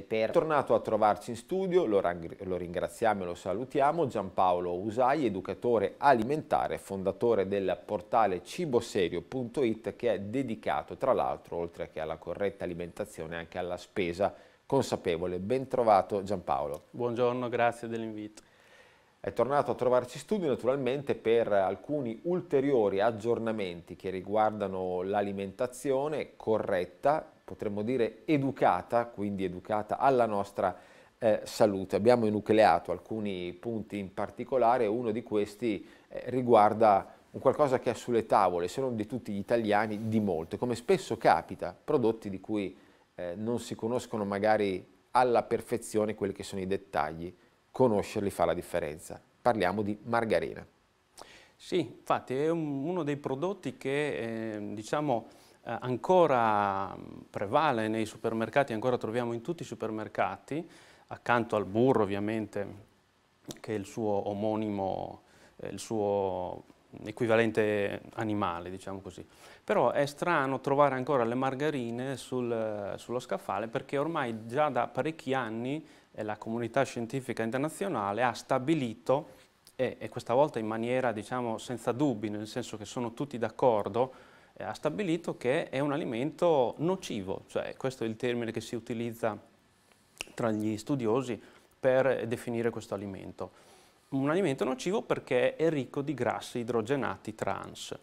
Per... tornato a trovarci in studio, lo, lo ringraziamo e lo salutiamo, Giampaolo Usai, educatore alimentare, fondatore del portale ciboserio.it che è dedicato tra l'altro, oltre che alla corretta alimentazione, anche alla spesa consapevole. Ben trovato Giampaolo. Buongiorno, grazie dell'invito. È tornato a trovarci studio naturalmente per alcuni ulteriori aggiornamenti che riguardano l'alimentazione corretta, potremmo dire educata, quindi educata alla nostra eh, salute. Abbiamo enucleato alcuni punti in particolare, uno di questi eh, riguarda un qualcosa che è sulle tavole, se non di tutti gli italiani, di molto. Come spesso capita, prodotti di cui eh, non si conoscono magari alla perfezione quelli che sono i dettagli conoscerli fa la differenza. Parliamo di margarina. Sì, infatti è un, uno dei prodotti che eh, diciamo eh, ancora prevale nei supermercati, ancora troviamo in tutti i supermercati, accanto al burro ovviamente, che è il suo omonimo, eh, il suo equivalente animale, diciamo così. Però è strano trovare ancora le margarine sul, eh, sullo scaffale perché ormai già da parecchi anni la comunità scientifica internazionale ha stabilito, e, e questa volta in maniera diciamo, senza dubbi, nel senso che sono tutti d'accordo, eh, ha stabilito che è un alimento nocivo, cioè questo è il termine che si utilizza tra gli studiosi per definire questo alimento. Un alimento nocivo perché è ricco di grassi idrogenati trans.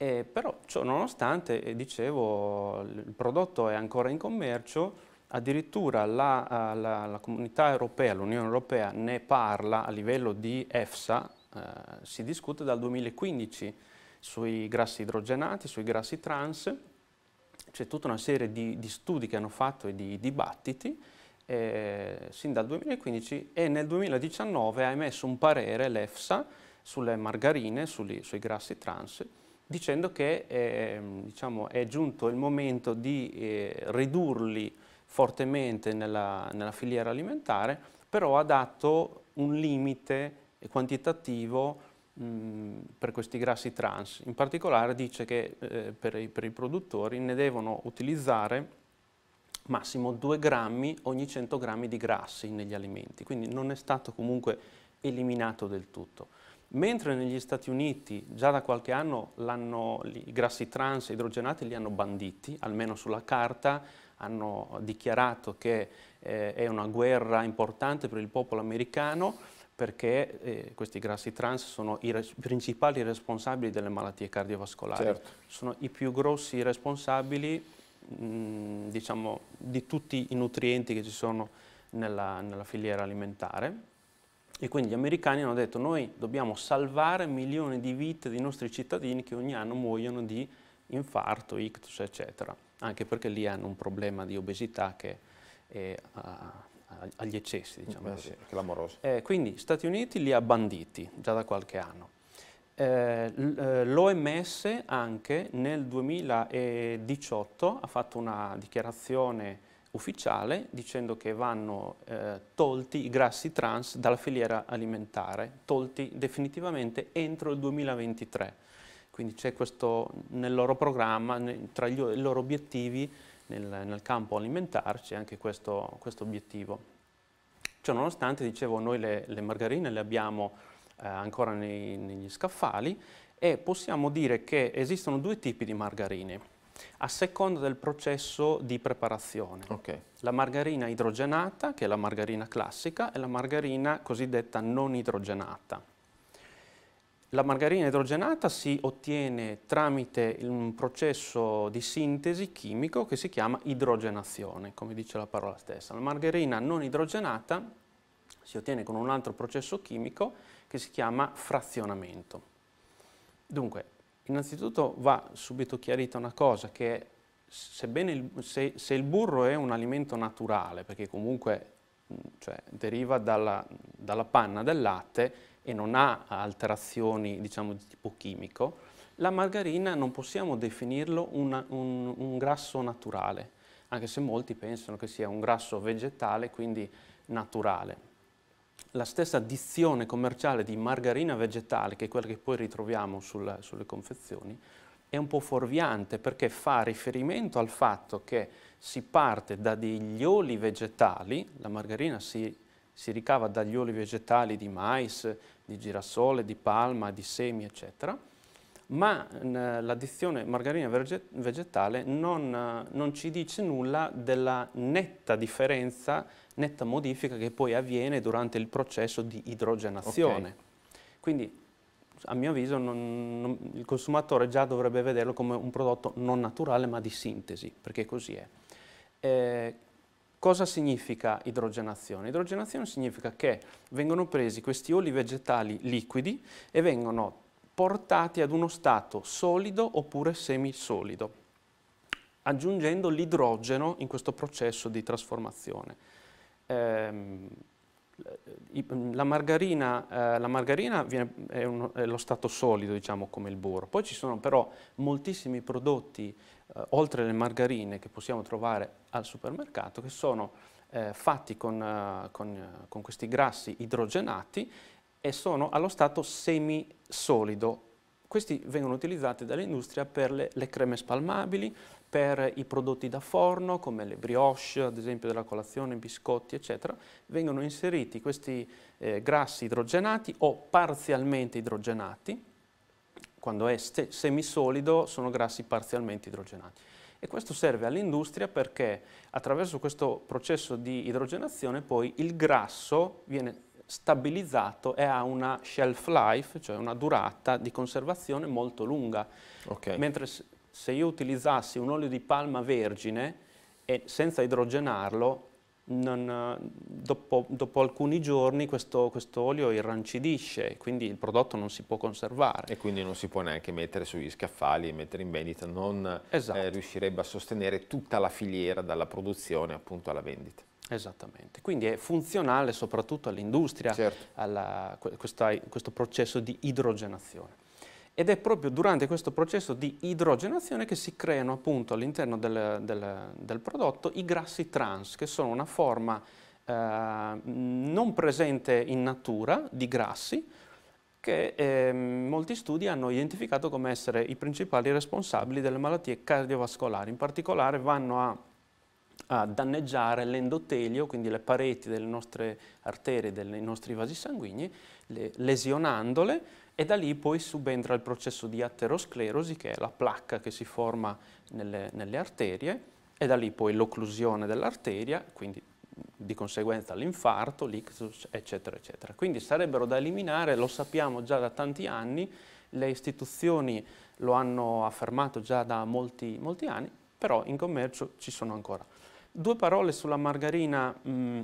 Eh, però ciò nonostante, eh, dicevo, il prodotto è ancora in commercio, Addirittura la, eh, la, la comunità europea, l'Unione Europea ne parla a livello di EFSA, eh, si discute dal 2015 sui grassi idrogenati, sui grassi trans, c'è tutta una serie di, di, studi che hanno fatto e di dibattiti eh, sin dal 2015 e nel 2019 ha emesso un parere l'EFSA sulle margarine, sugli, sui grassi trans, dicendo che eh, diciamo, è giunto il momento di eh, ridurli fortemente nella, nella filiera alimentare, però ha dato un limite quantitativo per questi grassi trans. In particolare dice che eh, per, i, per, i, produttori ne devono utilizzare massimo 2 grammi ogni 100 grammi di grassi negli alimenti, quindi non è stato comunque eliminato del tutto. Mentre negli Stati Uniti già da qualche anno i grassi trans idrogenati li hanno banditi, almeno sulla carta, hanno dichiarato che eh, è una guerra importante per il popolo americano perché eh, questi grassi trans sono i principali responsabili delle malattie cardiovascolari. Certo. Sono i più grossi responsabili mh, mm, diciamo, di tutti i nutrienti che ci sono nella, nella filiera alimentare. E quindi gli americani hanno detto noi dobbiamo salvare milioni di vite dei nostri cittadini che ogni anno muoiono di infarto, ictus, eccetera, anche perché lì hanno un problema di obesità che è a, agli eccessi, diciamo eh, così. Clamoroso. Eh, quindi Stati Uniti li ha banditi già da qualche anno. Eh, eh L'OMS anche nel 2018 ha fatto una dichiarazione ufficiale dicendo che vanno eh, tolti i grassi trans dalla filiera alimentare, tolti definitivamente entro il 2023 quindi c'è questo nel loro programma, tra gli, i loro obiettivi nel, nel campo alimentare c'è anche questo, questo obiettivo. Ciononostante, dicevo, noi le, le margarine le abbiamo eh, ancora nei, negli scaffali e possiamo dire che esistono due tipi di margarine a seconda del processo di preparazione. Okay. La margarina idrogenata, che è la margarina classica, e la margarina cosiddetta non idrogenata. La margarina idrogenata si ottiene tramite un processo di sintesi chimico che si chiama idrogenazione, come dice la parola stessa. La margarina non idrogenata si ottiene con un altro processo chimico che si chiama frazionamento. Dunque, innanzitutto va subito chiarita una cosa che sebbene il, se, se il burro è un alimento naturale, perché comunque cioè, deriva dalla, dalla panna del latte, e non ha alterazioni diciamo, di tipo chimico, la margarina non possiamo definirlo una, un, un grasso naturale, anche se molti pensano che sia un grasso vegetale, quindi naturale. La stessa dizione commerciale di margarina vegetale, che è quella che poi ritroviamo sul, sulle confezioni, è un po' fuorviante perché fa riferimento al fatto che si parte da degli oli vegetali, la margarina si si ricava dagli oli vegetali di mais, di girasole, di palma, di semi, eccetera, ma l'addizione margarina vegetale non, non, ci dice nulla della netta differenza, netta modifica che poi avviene durante il processo di idrogenazione. Okay. Quindi, a mio avviso, non, non, il consumatore già dovrebbe vederlo come un prodotto non naturale ma di sintesi, perché così è. Eh, Cosa significa idrogenazione? Idrogenazione significa che vengono presi questi oli vegetali liquidi e vengono portati ad uno stato solido oppure semisolido, aggiungendo l'idrogeno in questo processo di trasformazione. Ehm, la margarina, eh, la margarina viene, è, uno, è, lo stato solido, diciamo, come il burro. Poi ci sono però moltissimi prodotti eh, oltre le margarine che possiamo trovare al supermercato, che sono eh, fatti con, eh, con, eh, con questi grassi idrogenati e sono allo stato semisolido. Questi vengono utilizzati dall'industria per le, le, creme spalmabili, per i prodotti da forno come le brioche, ad esempio della colazione, biscotti, eccetera. Vengono inseriti questi eh, grassi idrogenati o parzialmente idrogenati quando è semisolido sono grassi parzialmente idrogenati. E questo serve all'industria perché attraverso questo processo di idrogenazione poi il grasso viene stabilizzato e ha una shelf life, cioè una durata di conservazione molto lunga. Okay. Mentre se io utilizzassi un olio di palma vergine e senza idrogenarlo non, eh, dopo, dopo, alcuni giorni questo, questo, olio irrancidisce, quindi il prodotto non si può conservare. E quindi non si può neanche mettere sugli scaffali e mettere in vendita, non eh, esatto. eh, riuscirebbe a sostenere tutta la filiera dalla produzione appunto alla vendita. Esattamente, quindi è funzionale soprattutto all'industria certo. questo processo di idrogenazione ed è proprio durante questo processo di idrogenazione che si creano appunto all'interno del, del, del, prodotto i grassi trans, che sono una forma eh, non presente in natura di grassi, che eh, molti studi hanno identificato come essere i principali responsabili delle malattie cardiovascolari. In particolare vanno a, a danneggiare l'endotelio, quindi le pareti delle nostre arterie, dei nostri vasi sanguigni, le, lesionandole, e da lì poi subentra il processo di aterosclerosi, che è la placca che si forma nelle, nelle arterie, e da lì poi l'occlusione dell'arteria, quindi di conseguenza l'infarto, l'ictus, eccetera, eccetera. Quindi sarebbero da eliminare, lo sappiamo già da tanti anni, le istituzioni lo hanno affermato già da molti, molti anni, però in commercio ci sono ancora. Due parole sulla margarina mh, mm,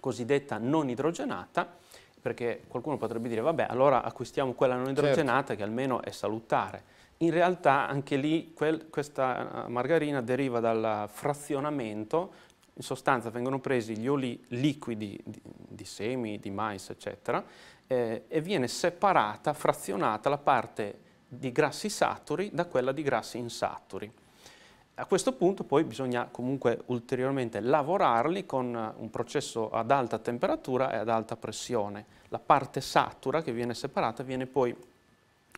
cosiddetta non idrogenata perché qualcuno potrebbe dire vabbè allora acquistiamo quella non certo. idrogenata certo. che almeno è salutare. In realtà anche lì quel, questa eh, margarina deriva dal frazionamento, in sostanza vengono presi gli oli liquidi di, di semi, di mais eccetera eh, e viene separata, frazionata la parte di grassi saturi da quella di grassi insaturi. A questo punto poi bisogna comunque ulteriormente lavorarli con eh, un processo ad alta temperatura e ad alta pressione. La parte satura che viene separata viene poi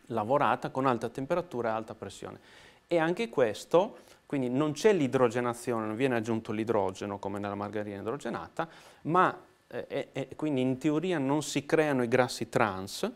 lavorata con alta temperatura e alta pressione. E anche questo, quindi non c'è l'idrogenazione, non viene aggiunto l'idrogeno come nella margarina idrogenata, ma eh, eh, quindi in teoria non si creano i grassi trans,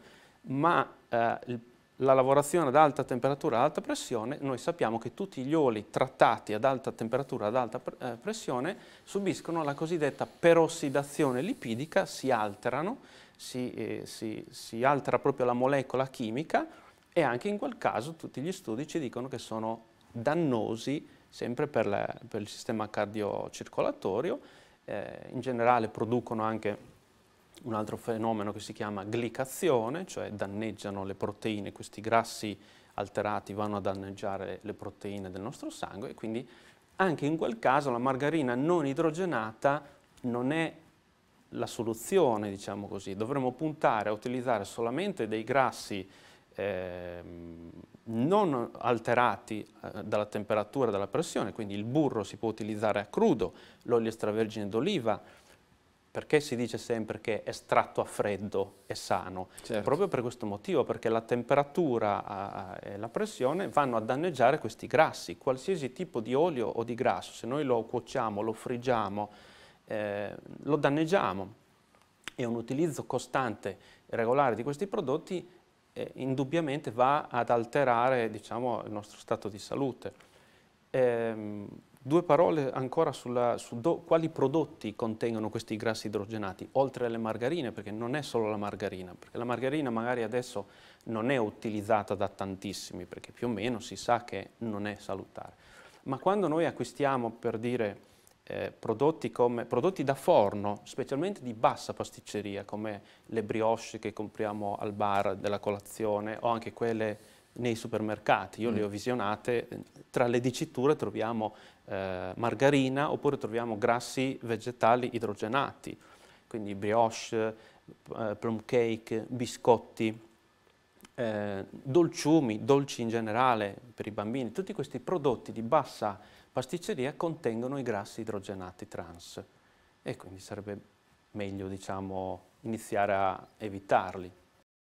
ma eh, il la lavorazione ad alta temperatura e alta pressione, noi sappiamo che tutti gli oli trattati ad alta temperatura e ad alta eh, pressione subiscono la cosiddetta perossidazione lipidica, si alterano, si, eh, si, si altera proprio la molecola chimica e anche in quel caso tutti gli studi ci dicono che sono dannosi sempre per, la, per il sistema cardiocircolatorio, eh, in generale producono anche un altro fenomeno che si chiama glicazione, cioè danneggiano le proteine, questi grassi alterati vanno a danneggiare le proteine del nostro sangue e quindi anche in quel caso la margarina non idrogenata non è la soluzione, diciamo così. Dovremmo puntare a utilizzare solamente dei grassi eh, non alterati eh, dalla temperatura e dalla pressione, quindi il burro si può utilizzare a crudo, l'olio extravergine d'oliva, perché si dice sempre che estratto a freddo è sano? Certo. Proprio per questo motivo, perché la temperatura e la pressione vanno a danneggiare questi grassi. Qualsiasi tipo di olio o di grasso, se noi lo cuociamo, lo friggiamo, eh, lo danneggiamo e un utilizzo costante e regolare di questi prodotti eh, indubbiamente va ad alterare diciamo, il nostro stato di salute. Eh, Due parole ancora sulla, su do, quali prodotti contengono questi grassi idrogenati, oltre alle margarine, perché non è solo la margarina, perché la margarina magari adesso non è utilizzata da tantissimi, perché più o meno si sa che non è salutare. Ma quando noi acquistiamo, per dire, eh, prodotti, come, prodotti da forno, specialmente di bassa pasticceria, come le brioche che compriamo al bar della colazione o anche quelle nei supermercati. Io mm. le ho visionate, eh, tra le diciture troviamo eh, margarina oppure troviamo grassi vegetali idrogenati, quindi brioche, eh, plum cake, biscotti, eh, dolciumi, dolci in generale per i bambini. Tutti questi prodotti di bassa pasticceria contengono i grassi idrogenati trans e quindi sarebbe meglio diciamo, iniziare a evitarli.